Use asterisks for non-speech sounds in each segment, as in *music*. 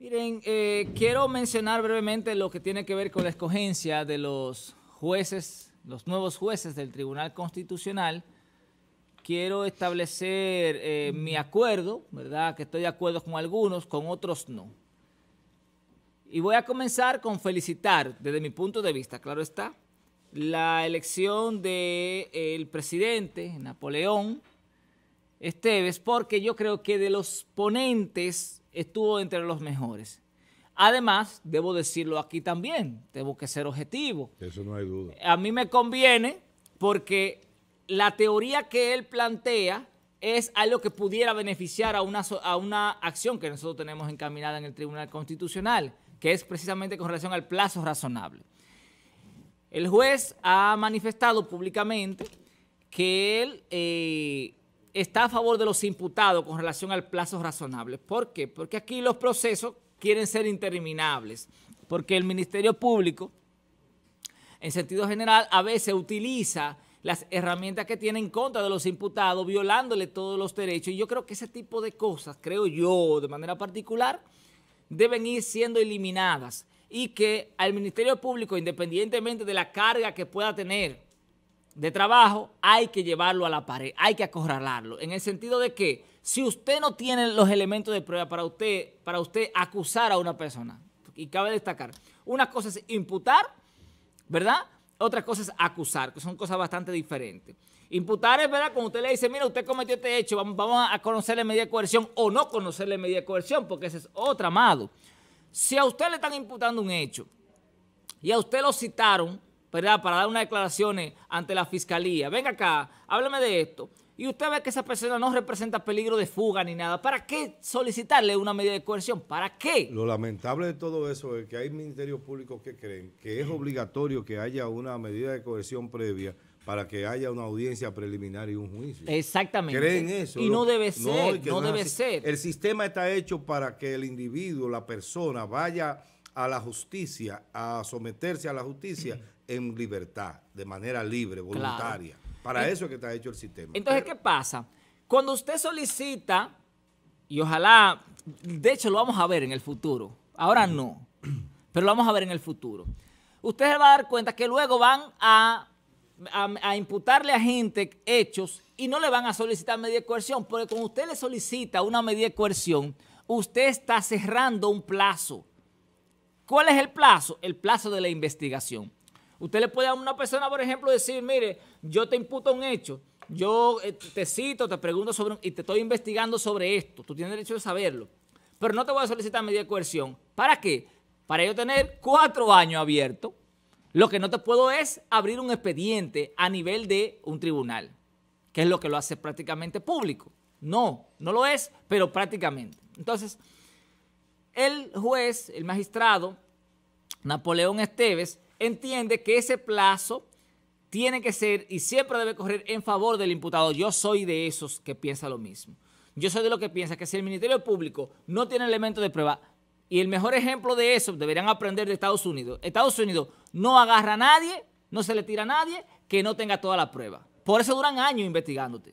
Miren, eh, quiero mencionar brevemente lo que tiene que ver con la escogencia de los jueces, los nuevos jueces del Tribunal Constitucional. Quiero establecer eh, mi acuerdo, ¿verdad? Que estoy de acuerdo con algunos, con otros no. Y voy a comenzar con felicitar, desde mi punto de vista, claro está, la elección del eh, presidente Napoleón Esteves, porque yo creo que de los ponentes estuvo entre los mejores. Además, debo decirlo aquí también, tengo que ser objetivo. Eso no hay duda. A mí me conviene porque la teoría que él plantea es algo que pudiera beneficiar a una, una acción que nosotros tenemos encaminada en el Tribunal Constitucional, que es precisamente con relación al plazo razonable. El juez ha manifestado públicamente que él eh, está a favor de los imputados con relación al plazo razonable. ¿Por qué? Porque aquí los procesos quieren ser interminables, porque el Ministerio Público, en sentido general, a veces utiliza las herramientas que tiene en contra de los imputados, violándole todos los derechos. Y yo creo que ese tipo de cosas, creo yo, de manera particular, deben ir siendo eliminadas y que al Ministerio Público, independientemente de la carga que pueda tener, de trabajo, hay que llevarlo a la pared, hay que acorralarlo. En el sentido de que si usted no tiene los elementos de prueba para usted, para usted acusar a una persona, y cabe destacar, una cosa es imputar, ¿verdad? Otra cosa es acusar, que son cosas bastante diferentes. Imputar es, ¿verdad? Cuando usted le dice, mira, usted cometió este hecho, vamos, a conocerle media coerción o no conocerle media de coerción, porque ese es otro amado. Si a usted le están imputando un hecho y a usted lo citaron ¿verdad? Para dar unas declaraciones ante la fiscalía. Venga acá, háblame de esto. Y usted ve que esa persona no representa peligro de fuga ni nada. ¿Para qué solicitarle una medida de coerción? ¿Para qué? Lo lamentable de todo eso es que hay ministerios públicos que creen que es obligatorio que haya una medida de coerción previa para que haya una audiencia preliminar y un juicio. Exactamente. Creen eso. Y no debe ser, no, no debe ser. El sistema está hecho para que el individuo, la persona, vaya a la justicia, a someterse a la justicia en libertad, de manera libre, voluntaria. Para eso es que está hecho el sistema. Entonces, ¿qué pasa? Cuando usted solicita, y ojalá, de hecho lo vamos a ver en el futuro, ahora no, pero lo vamos a ver en el futuro. Usted se va a dar cuenta que luego van a, imputarle a gente hechos y no le van a solicitar medida de coerción, porque cuando usted le solicita una medida de coerción, usted está cerrando un plazo. ¿Cuál es el plazo? El plazo de la investigación. Usted le puede a una persona, por ejemplo, decir, mire, yo te imputo un hecho, yo eh, te cito, te pregunto sobre, y te estoy investigando sobre esto, tú tienes derecho de saberlo, pero no te voy a solicitar medida de coerción. ¿Para qué? Para yo tener cuatro años abierto. Lo que no te puedo es abrir un expediente a nivel de un tribunal, que es lo que lo hace prácticamente público. No, no lo es, pero prácticamente. Entonces, el juez, el magistrado, Napoleón Esteves, entiende que ese plazo tiene que ser y siempre debe correr en favor del imputado. Yo soy de esos que piensa lo mismo. Yo soy de los que piensa que si el Ministerio Público no tiene elementos de prueba, y el mejor ejemplo de eso deberían aprender de Estados Unidos. Estados Unidos no agarra a nadie, no se le tira a nadie que no tenga toda la prueba. Por eso duran años investigándote.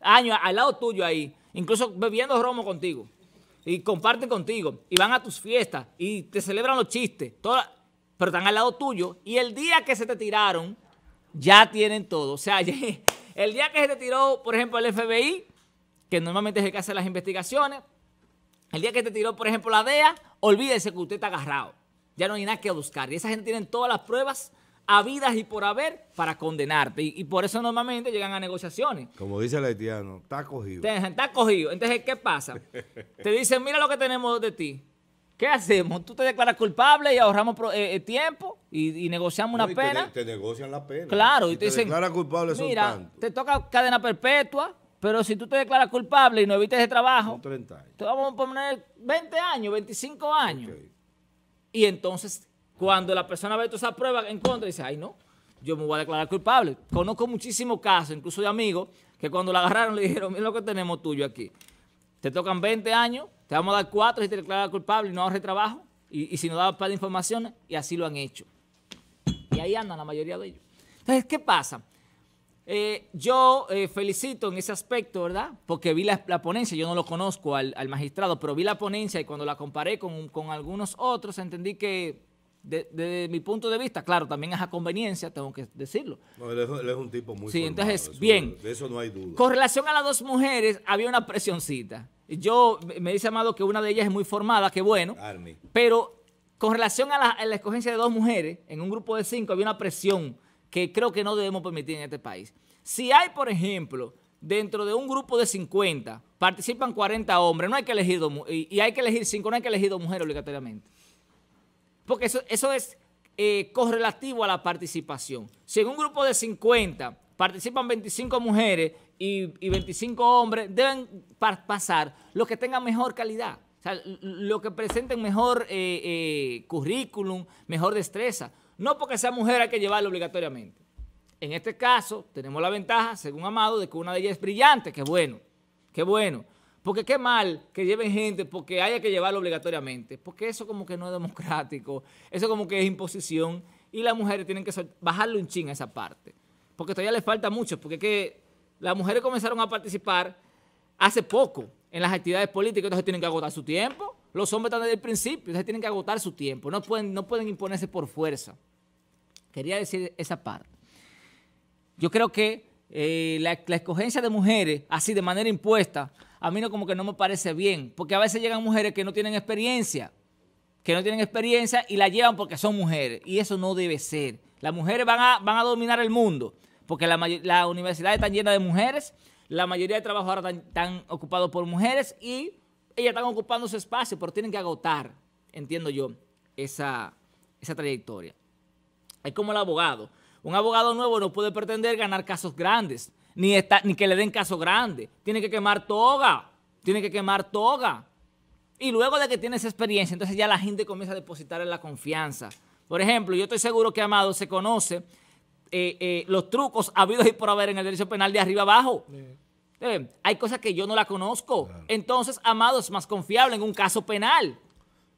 Años al lado tuyo ahí, incluso bebiendo romo contigo. Y comparten contigo. Y van a tus fiestas. Y te celebran los chistes pero están al lado tuyo. Y el día que se te tiraron, ya tienen todo. O sea, *laughs* el día que se te tiró, por ejemplo, el FBI, que normalmente es el que hace las investigaciones, el día que te tiró, por ejemplo, la DEA, olvídese que usted está agarrado. Ya no hay nada que buscar. Y esa gente tiene todas las pruebas habidas y por haber para condenarte. Y, por eso normalmente llegan a negociaciones. Como dice el haitiano, está cogido. Está, está cogido. Entonces, ¿qué pasa? *laughs* te dicen, mira lo que tenemos de ti. ¿Qué hacemos? Tú te declaras culpable y ahorramos eh, eh, tiempo y, negociamos una pena. Te, negocian la pena. Claro, y, te, te, dicen. culpable son Mira, te toca cadena perpetua, pero si tú te declaras culpable y no evites ese trabajo. Te vamos a poner 20 años, 25 años. Y entonces, cuando la persona ve todas esas pruebas en contra, dice: Ay, no, yo me voy a declarar culpable. Conozco muchísimos casos, incluso de amigos, que cuando la agarraron le dijeron: Mira lo que tenemos tuyo aquí. Te tocan 20 años te vamos a dar cuatro si te declaras culpable y no ahorres trabajo. Y, si no daba para y así lo han hecho. Y ahí andan la mayoría de ellos. Entonces, ¿qué pasa? Eh, yo eh, felicito en ese aspecto, ¿verdad? Porque vi la, la ponencia, yo no lo conozco al, magistrado, pero vi la ponencia y cuando la comparé con, algunos otros entendí que, desde mi punto de vista, claro, también es a conveniencia, tengo que decirlo. No, él es, un tipo muy Sí, entonces, bien. De eso no hay duda. Con relación a las dos mujeres, había una presioncita. Yo, me dice Amado que una de ellas es muy formada, que bueno. Pero con relación a la, escogencia de dos mujeres, en un grupo de cinco había una presión que creo que no debemos permitir en este país. Si hay, por ejemplo, dentro de un grupo de 50, participan 40 hombres, no hay que elegir dos, y, hay que elegir cinco, no hay que elegir dos mujeres obligatoriamente. Porque eso, es eh, correlativo a la participación. Si en un grupo de 50 participan 25 mujeres y, 25 hombres, deben pasar los que tengan mejor calidad. O sea, los que presenten mejor eh, eh, currículum, mejor destreza. No porque sea mujer hay que llevarlo obligatoriamente. En este caso, tenemos la ventaja, según Amado, de que una de ellas es brillante. Qué bueno, qué bueno. Porque qué mal que lleven gente porque haya que llevarlo obligatoriamente. Porque eso como que no es democrático. Eso como que es imposición. Y las mujeres tienen que bajarle un ching a esa parte porque todavía le falta mucho, porque que las mujeres comenzaron a participar hace poco en las actividades políticas, entonces tienen que agotar su tiempo. Los hombres están desde el principio, entonces tienen que agotar su tiempo, no pueden, no pueden imponerse por fuerza. Quería decir esa parte. Yo creo que eh, la, la escogencia de mujeres, así de manera impuesta, a mí no como que no me parece bien, porque a veces llegan mujeres que no tienen experiencia, que no tienen experiencia y la llevan porque son mujeres. Y eso no debe ser. Las mujeres van a, van a dominar el mundo, porque las la universidades están llenas de mujeres, la mayoría de trabajadores están, ocupados por mujeres y ellas están ocupando su espacio, pero tienen que agotar, entiendo yo, esa, esa trayectoria. Es como el abogado. Un abogado nuevo no puede pretender ganar casos grandes, ni, está, ni que le den casos grandes. Tiene que quemar toga, tiene que quemar toga. Y luego de que tienes experiencia, entonces ya la gente comienza a depositar en la confianza. Por ejemplo, yo estoy seguro que Amado se conoce eh, eh, los trucos habidos y por haber en el derecho penal de arriba abajo. Eh, hay cosas que yo no la conozco. Entonces, Amado es más confiable en un caso penal.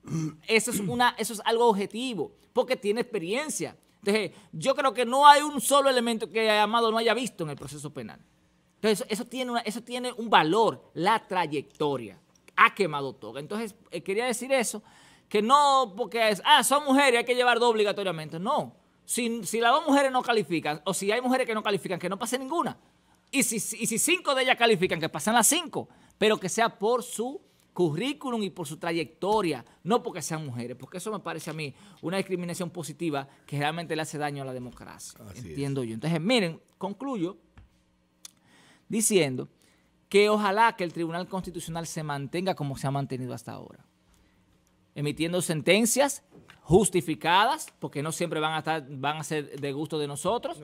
*clears throat* Eso es, una, eso es algo objetivo, porque tiene experiencia. Entonces, yo creo que no hay un solo elemento que Amado no haya visto en el proceso penal. Entonces, tiene, eso tiene un valor, la trayectoria ha quemado todo. Entonces, eh, quería decir eso, que no porque ah, son mujeres, hay que llevar dos obligatoriamente. No, si, las dos mujeres no califican, o si hay mujeres que no califican, que no pase ninguna. Y si, y si cinco de ellas califican, que pasen las cinco, pero que sea por su currículum y por su trayectoria, no porque sean mujeres, porque eso me parece a mí una discriminación positiva que realmente le hace daño a la democracia. entiendo yo. Entonces, miren, concluyo diciendo que ojalá que el Tribunal Constitucional se mantenga como se ha mantenido hasta ahora, emitiendo sentencias justificadas, porque no siempre van a, estar, van a ser de gusto de nosotros,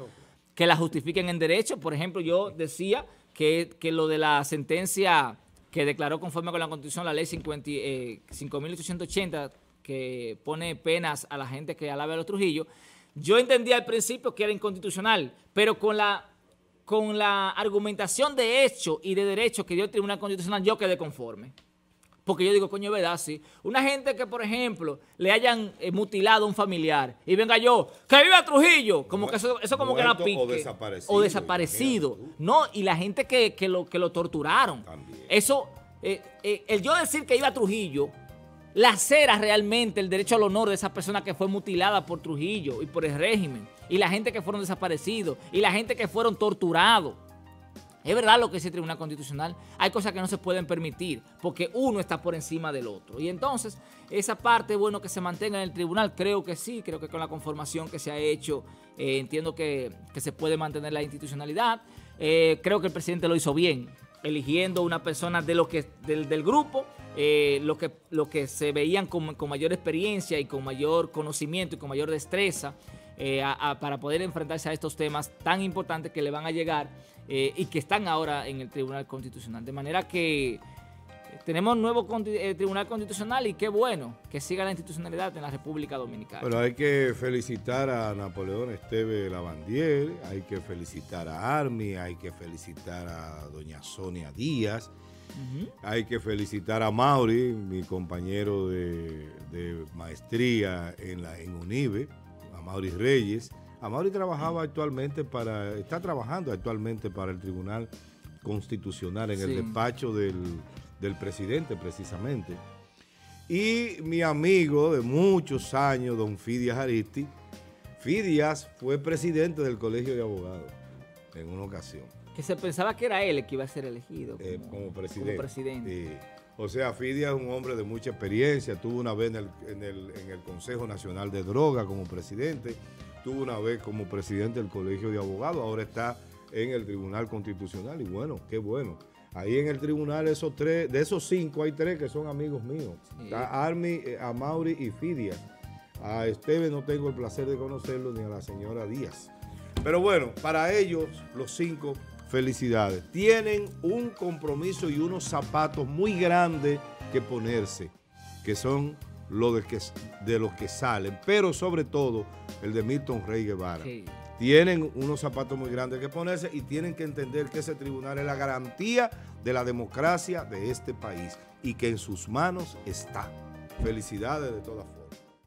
que las justifiquen en derecho. Por ejemplo, yo decía que, lo de la sentencia que declaró conforme con la Constitución la ley 5.880, eh, que pone penas a la gente que alabe a los Trujillo, yo entendía al principio que era inconstitucional, pero con la con la argumentación de hecho y de derecho que dio el Tribunal Constitucional, yo quedé conforme. Porque yo digo, coño, es verdad, sí. Una gente que, por ejemplo, le hayan eh, mutilado a un familiar y venga yo, ¡que viva Trujillo! Como que eso, como que era pique. O desaparecido. O desaparecido. No, y la gente que, que, lo, que lo torturaron. Eso, eh, eh, el yo decir que iba a Trujillo, lacera realmente el derecho al honor de esa persona que fue mutilada por Trujillo y por el régimen y la gente que fueron desaparecidos, y la gente que fueron torturados. Es verdad lo que dice el Tribunal Constitucional. Hay cosas que no se pueden permitir porque uno está por encima del otro. Y entonces, esa parte, bueno, que se mantenga en el tribunal, creo que sí, creo que con la conformación que se ha hecho, eh, entiendo que, se puede mantener la institucionalidad. Eh, creo que el presidente lo hizo bien, eligiendo una persona de lo que, del, grupo, eh, los que, lo que se veían con, con mayor experiencia y con mayor conocimiento y con mayor destreza eh, para poder enfrentarse a estos temas tan importantes que le van a llegar eh, y que están ahora en el Tribunal Constitucional. De manera que tenemos nuevo eh, Tribunal Constitucional y qué bueno que siga la institucionalidad en la República Dominicana. Pero hay que felicitar a Napoleón Esteve Lavandier, hay que felicitar a Armi, hay que felicitar a doña Sonia Díaz, hay que felicitar a Mauri, mi compañero de, maestría en, la, en UNIBE. Maurice Reyes. Mauri trabajaba actualmente para, está trabajando actualmente para el Tribunal Constitucional en el despacho del, del presidente precisamente. Y mi amigo de muchos años, don Fidias Aristi, Fidias fue presidente del Colegio de Abogados en una ocasión. Que se pensaba que era él el que iba a ser elegido eh, como, presidente. Como presidente. O sea, Fidia es un hombre de mucha experiencia, tuvo una vez en el, Consejo Nacional de Droga como presidente, tuvo una vez como presidente del Colegio de Abogados, ahora está en el Tribunal Constitucional y bueno, qué bueno. Ahí en el tribunal esos tres, de esos cinco hay tres que son amigos míos. A Está a eh, Mauri y Fidia. A Esteve no tengo el placer de conocerlo ni a la señora Díaz. Pero bueno, para ellos los cinco felicidades. Tienen un compromiso y unos zapatos muy grandes que ponerse, que son los de, los que salen, pero sobre todo el de Milton Rey Guevara. Tienen unos zapatos muy grandes que ponerse y tienen que entender que ese tribunal es la garantía de la democracia de este país y que en sus manos está. Felicidades de todas formas.